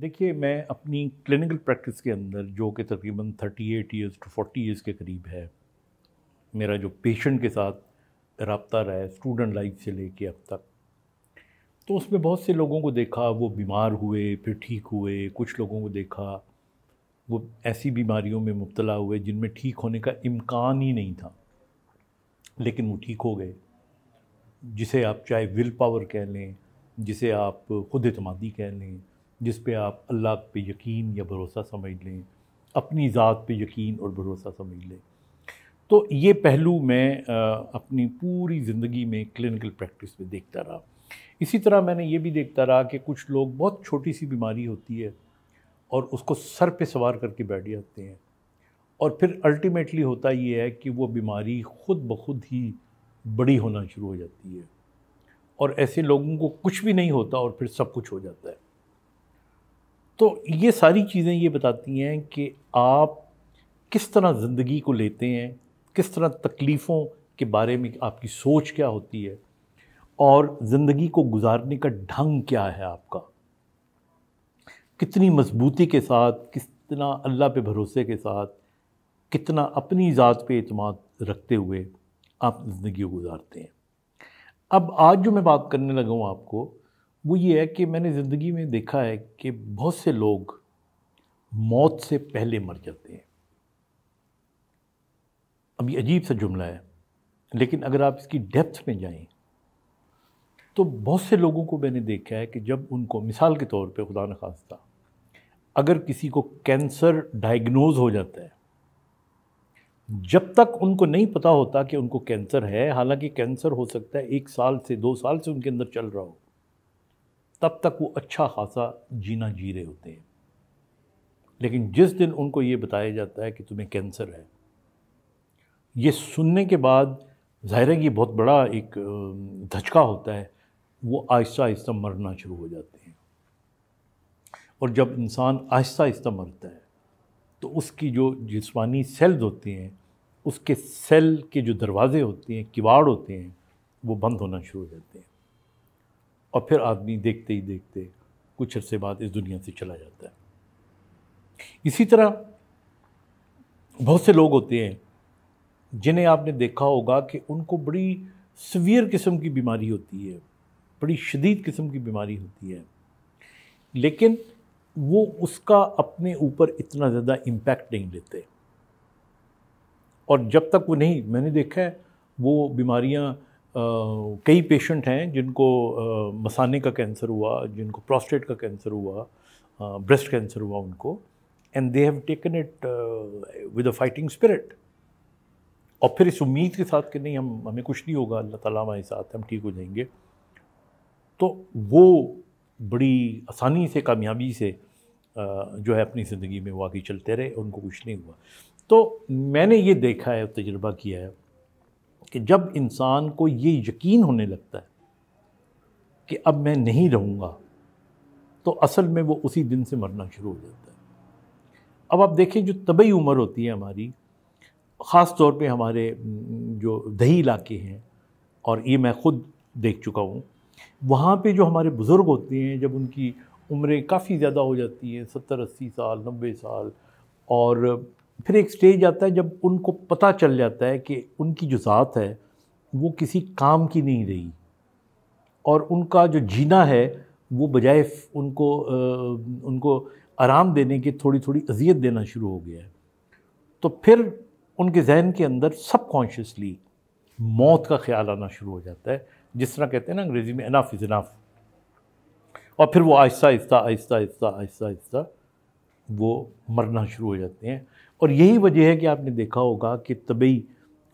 देखिए मैं अपनी क्लिनिकल प्रैक्टिस के अंदर जो कि तकरीबन thirty eight years to forty years के करीब है मेरा जो पेशेंट के साथ रबता रहा है स्टूडेंट लाइफ से लेके अब तक तो उसमें बहुत से लोगों को देखा वो बीमार हुए फिर ठीक हुए कुछ लोगों को देखा वो ऐसी बीमारियों में मुबतला हुए जिनमें ठीक होने का इम्कान ही नहीं था लेकिन वो ठीक हो गए जिसे आप चाहे विल पावर कह लें जिसे आप ख़ुद अतमादी कह लें जिस पे आप अल्लाह पे यकीन या भरोसा समझ लें अपनी ज़ात पे यकीन और भरोसा समझ लें तो ये पहलू मैं अपनी पूरी ज़िंदगी में क्लिनिकल प्रैक्टिस में देखता रहा इसी तरह मैंने ये भी देखता रहा कि कुछ लोग बहुत छोटी सी बीमारी होती है और उसको सर पे सवार करके बैठ जाते हैं और फिर अल्टीमेटली होता ये है कि वो बीमारी ख़ुद ब खुद ही बड़ी होना शुरू हो जाती है और ऐसे लोगों को कुछ भी नहीं होता और फिर सब कुछ हो जाता है तो ये सारी चीज़ें ये बताती हैं कि आप किस तरह ज़िंदगी को लेते हैं किस तरह तकलीफ़ों के बारे में आपकी सोच क्या होती है और ज़िंदगी को गुजारने का ढंग क्या है आपका कितनी मजबूती के साथ कितना अल्लाह पे भरोसे के साथ कितना अपनी ज़ात पे अतमाद रखते हुए आप ज़िंदगी गुजारते हैं अब आज जो मैं बात करने लगा हूँ आपको वो ये है कि मैंने ज़िंदगी में देखा है कि बहुत से लोग मौत से पहले मर जाते हैं अब ये अजीब सा जुमला है लेकिन अगर आप इसकी डेप्थ में जाएं तो बहुत से लोगों को मैंने देखा है कि जब उनको मिसाल के तौर पे खुदा न खास्ता अगर किसी को कैंसर डायग्नोज हो जाता है जब तक उनको नहीं पता होता कि उनको कैंसर है हालांकि कैंसर हो सकता है एक साल से दो साल से उनके अंदर चल रहा हो तब तक वो अच्छा खासा जीना जी रहे होते हैं लेकिन जिस दिन उनको ये बताया जाता है कि तुम्हें कैंसर है ये सुनने के बाद ज़ाहिर है कि बहुत बड़ा एक धचका होता है वो आहिस्ता आहिस्ता मरना शुरू हो जाते हैं और जब इंसान आहिस्ता आहिस्ता मरता है तो उसकी जो जिस्मानी सेल्स होती हैं उसके सेल के जो दरवाज़े होते हैं किवाड़ होते हैं वो बंद होना शुरू हो जाते हैं और फिर आदमी देखते ही देखते कुछ अरसे बाद इस दुनिया से चला जाता है इसी तरह बहुत से लोग होते हैं जिन्हें आपने देखा होगा कि उनको बड़ी सवियर किस्म की बीमारी होती है बड़ी शदीद किस्म की बीमारी होती है लेकिन वो उसका अपने ऊपर इतना ज़्यादा इम्पैक्ट नहीं लेते और जब तक वो नहीं मैंने देखा है वो बीमारियाँ कई पेशेंट हैं जिनको मसाने का कैंसर हुआ जिनको प्रोस्टेट का कैंसर हुआ ब्रेस्ट कैंसर हुआ उनको and they have taken it with a fighting spirit और फिर इस उम्मीद के साथ कि नहीं हम हमें कुछ नहीं होगा अल्लाह ताला हमारे साथ हम ठीक हो जाएंगे तो वो बड़ी आसानी से कामयाबी से जो है अपनी ज़िंदगी में वो आगे चलते रहे उनको कुछ नहीं हुआ तो मैंने ये देखा है तजर्बा किया है कि जब इंसान को ये यकीन होने लगता है कि अब मैं नहीं रहूँगा तो असल में वो उसी दिन से मरना शुरू हो जाता है अब आप देखें जो तबई उम्र होती है हमारी ख़ास तौर पे हमारे जो दही इलाके हैं और ये मैं ख़ुद देख चुका हूँ वहाँ पे जो हमारे बुज़ुर्ग होते हैं जब उनकी उम्रें काफ़ी ज़्यादा हो जाती हैं सत्तर अस्सी साल नब्बे साल और फिर एक स्टेज आता है जब उनको पता चल जाता है कि उनकी जो ज़ात है वो किसी काम की नहीं रही और उनका जो जीना है वो बजाय उनको उनको आराम देने की थोड़ी थोड़ी अजियत देना शुरू हो गया है तो फिर उनके जहन के अंदर सब कॉन्शियसली मौत का ख्याल आना शुरू हो जाता है जिस तरह कहते हैं ना अंग्रेज़ी में अनाफ इज़ इनाफ और फिर वो आहिस्ता आहिस्ता आहिस्ता आहिस्ता आहिस्ता वो मरना शुरू हो जाते हैं और यही वजह है कि आपने देखा होगा कि तबी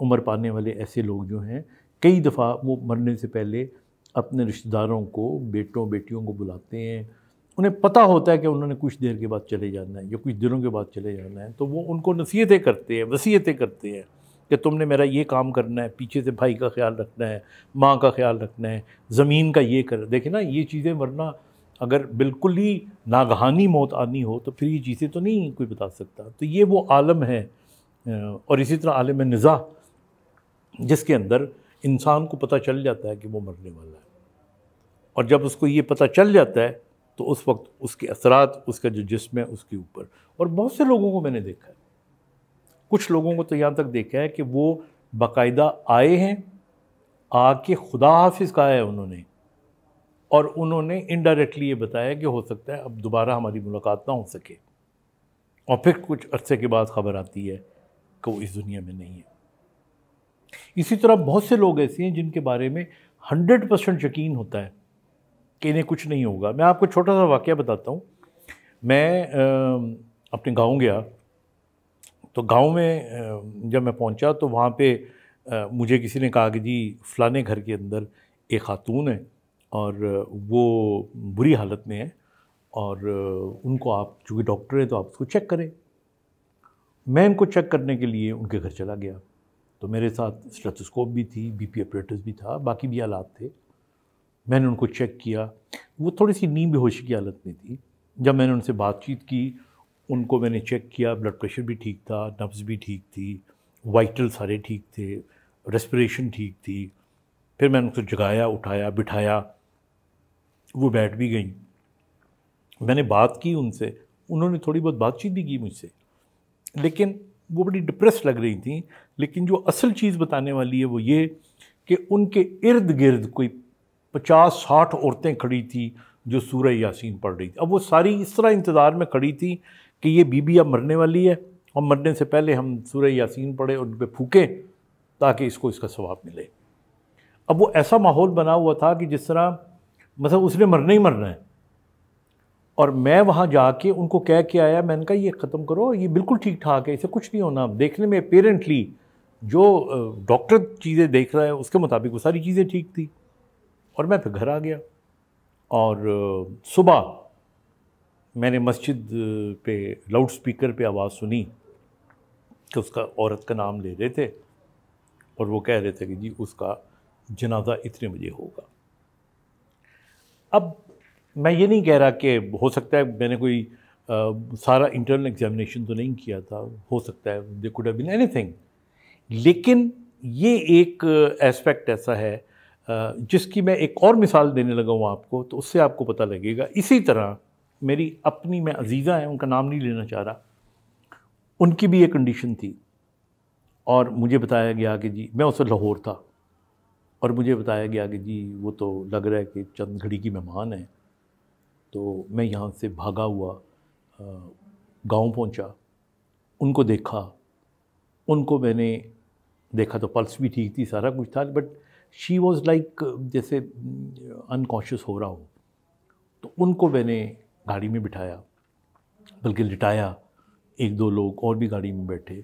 उम्र पाने वाले ऐसे लोग जो हैं कई दफ़ा वो मरने से पहले अपने रिश्तेदारों को बेटों बेटियों को बुलाते हैं उन्हें पता होता है कि उन्होंने कुछ देर के बाद चले जाना है या कुछ दिनों के बाद चले जाना है तो वो उनको नसीहतें करते हैं वसीयतें करते हैं कि तुमने मेरा ये काम करना है पीछे से भाई का ख्याल रखना है माँ का ख्याल रखना है ज़मीन का ये कर देखे ना ये चीज़ें वरना अगर बिल्कुल ही नागहानी मौत आनी हो तो फिर ये चीज़ें तो नहीं कोई बता सकता तो ये वो आलम है और इसी तरह आलम निज़ा जिसके अंदर इंसान को पता चल जाता है कि वो मरने वाला है और जब उसको ये पता चल जाता है तो उस वक्त उसके असरात उसका जो जिसम है उसके ऊपर और बहुत से लोगों को मैंने देखा है कुछ लोगों को तो यहाँ तक देखा है कि वो बाकायदा आए हैं आके खुदा हाफिज़ कहा है उन्होंने और उन्होंने इनडायरेक्टली ये बताया कि हो सकता है अब दोबारा हमारी मुलाकात ना हो सके और फिर कुछ अरसे के बाद ख़बर आती है कि वो इस दुनिया में नहीं है इसी तरह बहुत से लोग ऐसे हैं जिनके बारे में हंड्रेड परसेंट यकीन होता है कि इन्हें कुछ नहीं होगा मैं आपको छोटा सा वाक़ बताता हूँ मैं आ, अपने गांव गया तो गांव में जब मैं पहुंचा तो वहाँ पे मुझे किसी ने कहा कि जी फ़लाने घर के अंदर एक खातून है और वो बुरी हालत में है और उनको आप चूँकि डॉक्टर हैं तो आप उसको चेक करें मैं उनको चेक करने के लिए उनके घर चला गया तो मेरे साथ स्टेथोस्कोप भी थी बीपी ऑपरेटर्स भी था बाकी भी हालात थे मैंने उनको चेक किया वो थोड़ी सी नींद बेहोशी की हालत में थी जब मैंने उनसे बातचीत की उनको मैंने चेक किया ब्लड प्रेशर भी ठीक था नब्स भी ठीक थी वाइटल सारे ठीक थे रेस्पिरेशन ठीक थी फिर मैंने उनको जगाया उठाया बिठाया वो बैठ भी गई मैंने बात की उनसे उन्होंने थोड़ी बहुत बातचीत भी की मुझसे लेकिन वो बड़ी डिप्रेस लग रही थी लेकिन जो असल चीज़ बताने वाली है वो ये कि उनके इर्द गिर्द कोई पचास साठ औरतें खड़ी थी जो सूर यासीन पढ़ रही थी अब वो सारी इस तरह इंतज़ार में खड़ी थी कि ये बीबी अब मरने वाली है और मरने से पहले हम सूर्य यासीन पढ़े और उन पर फूकें ताकि इसको इसका स्वाब मिले अब वो ऐसा माहौल बना हुआ था कि जिस तरह मतलब उसने मरना ही मरना है और मैं वहाँ जाके उनको कह के आया मैंने कहा ये ख़त्म करो ये बिल्कुल ठीक ठाक है इसे कुछ नहीं होना देखने में अपेरेंटली जो डॉक्टर चीज़ें देख रहा है उसके मुताबिक वो सारी चीज़ें ठीक थी और मैं फिर घर आ गया और सुबह मैंने मस्जिद पे लाउड स्पीकर पे आवाज़ सुनी कि उसका औरत का नाम ले रहे थे और वो कह रहे थे कि जी उसका जनाजा इतने बजे होगा अब मैं ये नहीं कह रहा कि हो सकता है मैंने कोई आ, सारा इंटरनल एग्जामिनेशन तो नहीं किया था हो सकता है they could have been anything लेकिन ये एक एस्पेक्ट ऐसा है जिसकी मैं एक और मिसाल देने लगा हूँ आपको तो उससे आपको पता लगेगा इसी तरह मेरी अपनी मैं अजीज़ा है उनका नाम नहीं लेना चाह रहा उनकी भी ये कंडीशन थी और मुझे बताया गया कि जी मैं उस लाहौर था और मुझे बताया गया कि जी वो तो लग रहा है कि चंद घड़ी की मेहमान है तो मैं यहाँ से भागा हुआ गांव पहुँचा उनको देखा उनको मैंने देखा तो पल्स भी ठीक थी सारा कुछ था बट शी वॉज़ लाइक जैसे अनकॉन्शियस हो रहा हो तो उनको मैंने गाड़ी में बिठाया बल्कि लिटाया एक दो लोग और भी गाड़ी में बैठे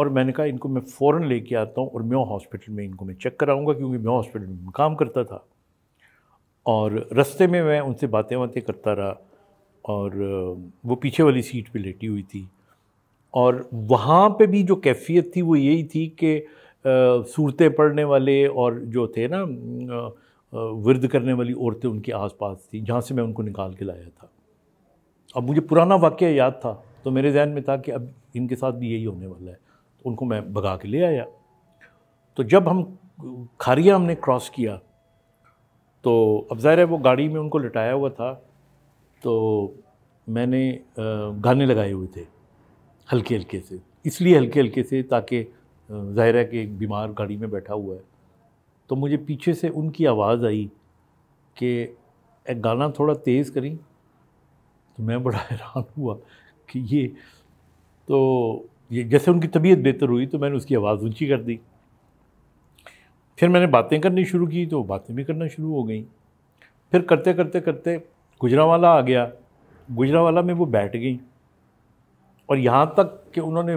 और मैंने कहा इनको मैं फ़ौर लेके आता हूँ और म्यो हॉस्पिटल में इनको मैं चेक कराऊँगा क्योंकि म्यो हॉस्पिटल में काम करता था और रस्ते में मैं उनसे बातें बातें करता रहा और वो पीछे वाली सीट पे लेटी हुई थी और वहाँ पे भी जो कैफियत थी वो यही थी कि सूरतें पढ़ने वाले और जो थे ना वर्द करने वाली औरतें उनके आसपास थी जहाँ से मैं उनको निकाल के लाया था अब मुझे पुराना वाक्य याद था तो मेरे जहन में था कि अब इनके साथ भी यही होने वाला है उनको मैं भगा के ले आया तो जब हम खारिया हमने क्रॉस किया तो अब ज़ाहिर है वो गाड़ी में उनको लटाया हुआ था तो मैंने गाने लगाए हुए थे हल्के हल्के से इसलिए हल्के हल्के से ताकि ज़ाहिर है कि एक बीमार गाड़ी में बैठा हुआ है तो मुझे पीछे से उनकी आवाज़ आई कि एक गाना थोड़ा तेज़ करी तो मैं बड़ा हैरान हुआ कि ये तो ये जैसे उनकी तबीयत बेहतर हुई तो मैंने उसकी आवाज़ ऊंची कर दी फिर मैंने बातें करनी शुरू की तो बातें भी करना शुरू हो गई फिर करते करते करते गुजरावाला आ गया गुजरावाला में वो बैठ गई और यहाँ तक कि उन्होंने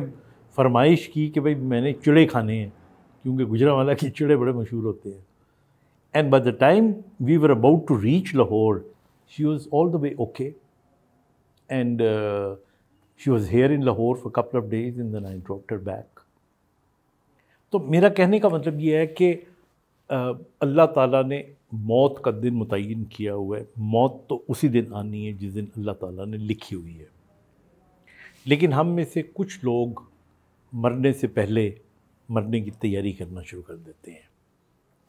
फरमाइश की कि भाई मैंने चिड़े खाने हैं क्योंकि गुजरावाला के चिड़े बड़े मशहूर होते हैं and by the time we were about to reach Lahore she was all the way okay and she was here in Lahore for couple of days इन दिन आई ड्रॉप्ट बैक तो मेरा कहने का मतलब ये है कि अल्लाह ताला ने मौत का दिन मुतन किया हुआ है मौत तो उसी दिन आनी है जिस दिन अल्लाह ताला ने लिखी हुई है लेकिन हम में से कुछ लोग मरने से पहले मरने की तैयारी करना शुरू कर देते हैं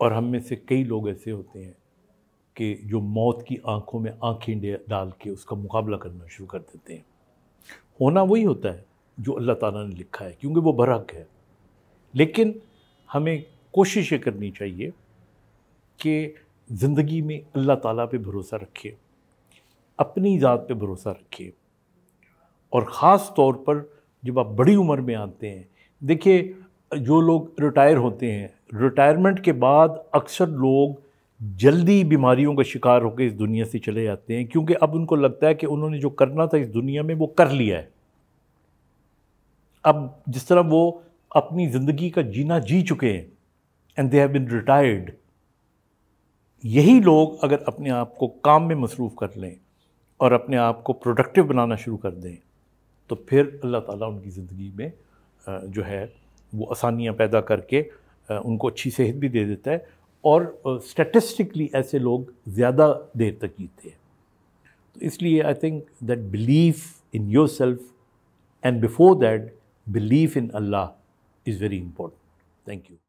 और हम में से कई लोग ऐसे होते हैं कि जो मौत की आंखों में आँखें डाल के उसका मुकाबला करना शुरू कर देते हैं होना वही होता है जो अल्लाह ताला ने लिखा है क्योंकि वो बरहक है लेकिन हमें कोशिश ये करनी चाहिए कि ज़िंदगी में अल्लाह ताला पे भरोसा रखिए अपनी ज़ात पे भरोसा रखिए और ख़ास तौर पर जब आप बड़ी उम्र में आते हैं देखिए जो लोग रिटायर होते हैं रिटायरमेंट के बाद अक्सर लोग जल्दी बीमारियों का शिकार होकर इस दुनिया से चले जाते हैं क्योंकि अब उनको लगता है कि उन्होंने जो करना था इस दुनिया में वो कर लिया है अब जिस तरह वो अपनी ज़िंदगी का जीना जी चुके हैं and they have been retired यही लोग अगर अपने आप को काम में मसरूफ़ कर लें और अपने आप को प्रोडक्टिव बनाना शुरू कर दें तो फिर अल्लाह ताला उनकी ज़िंदगी में जो है वो आसानियाँ पैदा करके उनको अच्छी सेहत भी दे देता है और स्टेटिस्टिकली uh, ऐसे लोग ज़्यादा देर तक जीते हैं तो इसलिए I think that believe in yourself and before that belief in Allah is very important thank you